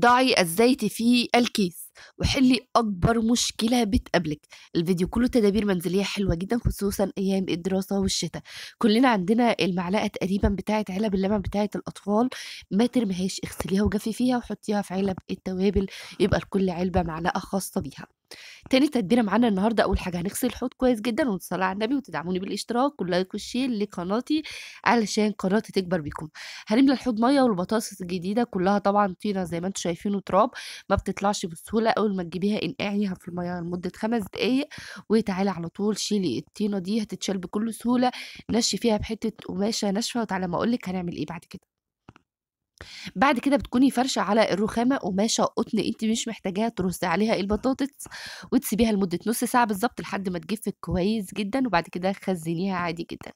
ضعي الزيت في الكيس وحلي أكبر مشكلة بتقابلك الفيديو كله تدابير منزلية حلوة جدا خصوصا أيام الدراسة والشتاء كلنا عندنا المعلقة تقريبا بتاعة علب اللبن بتاعة الأطفال ما ترميهاش اغسليها وجففيها وحطيها في علب التوابل يبقى لكل علبة معلقة خاصة بيها تاني تدبيره معانا النهارده اول حاجه هنغسل الحوض كويس جدا ونصلي على النبي وتدعموني بالاشتراك واللايك والشير لقناتي علشان قناتي تكبر بيكم هنملى الحوض ميه والبطاطس الجديده كلها طبعا طينه زي ما انتم شايفين وتراب ما بتطلعش بسهوله البقلاوه اول ما تجيبيها انقعيها في الميه لمده خمس دقايق وتعالي على طول شيلي الطينه دي هتتشال بكل سهوله نشي فيها بحته قماشه ناشفه وتعالى ما لك هنعمل ايه بعد كده بعد كده بتكوني فرشه على الرخامه قماشه قطن انت مش محتاجاها ترصي عليها البطاطس وتسيبيها لمده نص ساعه بالظبط لحد ما تجف كويس جدا وبعد كده خزنيها عادي جدا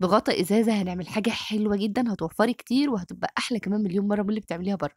بغطاء ازازه هنعمل حاجه حلوه جدا هتوفري كتير وهتبقى احلى كمان مليون مره من اللي بتعمليها بره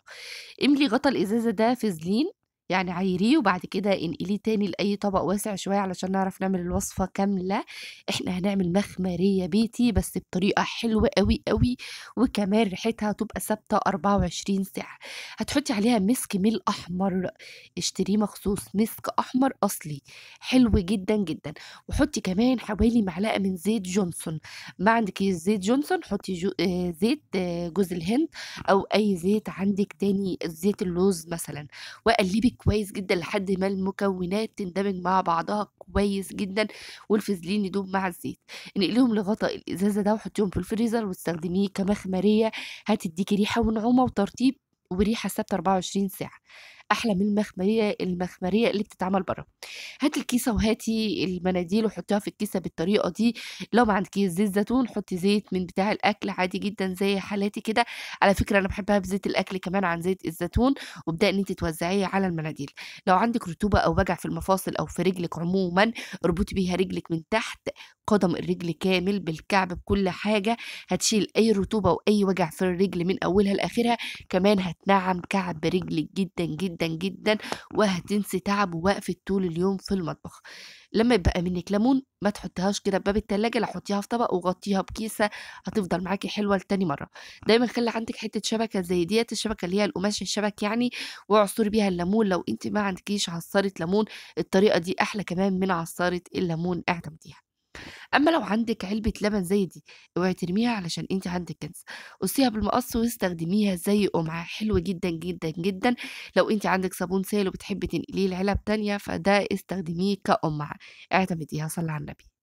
املي غطاء الازازه ده فازلين يعني عيريه وبعد كده انقليه تاني لأي طبق واسع شوية علشان نعرف نعمل الوصفة كاملة احنا هنعمل مخمرية بيتي بس بطريقة حلوة قوي قوي وكمان ريحتها تبقى ثابتة 24 ساعة هتحطي عليها مسك ميل أحمر اشتريه مخصوص مسك أحمر أصلي حلو جدا جدا وحطي كمان حوالي معلقة من زيت جونسون ما عندك زيت جونسون حطي جو آه، زيت آه، جوز الهند أو أي زيت عندك تاني زيت اللوز مثلا وقلبي كويس جدا لحد ما المكونات تندمج مع بعضها كويس جدا والفازلين يدوب مع الزيت انقليهم لغطاء الازازه ده وحطيهم في الفريزر واستخدميه كمخمريه هتديكي ريحه ونعومه وترطيب وريحه ثابته 24 ساعه احلى من المخمريه المخمريه اللي بتتعمل بره هاتي الكيسه وهاتي المناديل وحطيها في الكيسه بالطريقه دي لو ما عندكيش زيت زيتون حطي زيت من بتاع الاكل عادي جدا زي حالاتي كده على فكره انا بحبها بزيت الاكل كمان عن زيت الزيتون وابداي ان انت توزعيه على المناديل لو عندك رطوبه او وجع في المفاصل او في رجلك عموما اربطي بيها رجلك من تحت قدم الرجل كامل بالكعب بكل حاجة هتشيل أي رطوبة وأي وجع في الرجل من أولها لآخرها كمان هتنعم كعب رجلك جدا جدا جدا وهتنسي تعب ووقفة طول اليوم في المطبخ لما يبقى منك ليمون ما تحطيهاش كده بباب التلاجة لا حطيها في طبق وغطيها بكيسة هتفضل معاكي حلوة لتاني مرة دايما خلي عندك حتة شبكة زي ديت الشبكة اللي هي القماش الشبك يعني واعصري بيها الليمون لو انت ما عندكيش عصارة ليمون الطريقة دي احلى كمان من عصارة الليمون اعتمديها اما لو عندك علبه لبن زي دي اوعي ترميها علشان انت عندك كنز قصيها بالمقص واستخدميها زي قمعه حلو جدا جدا جدا لو انت عندك صابون سائل وبتحبي تنقليه لعلب تانية فده استخدميه كقمعه اعتمديها صلي على النبي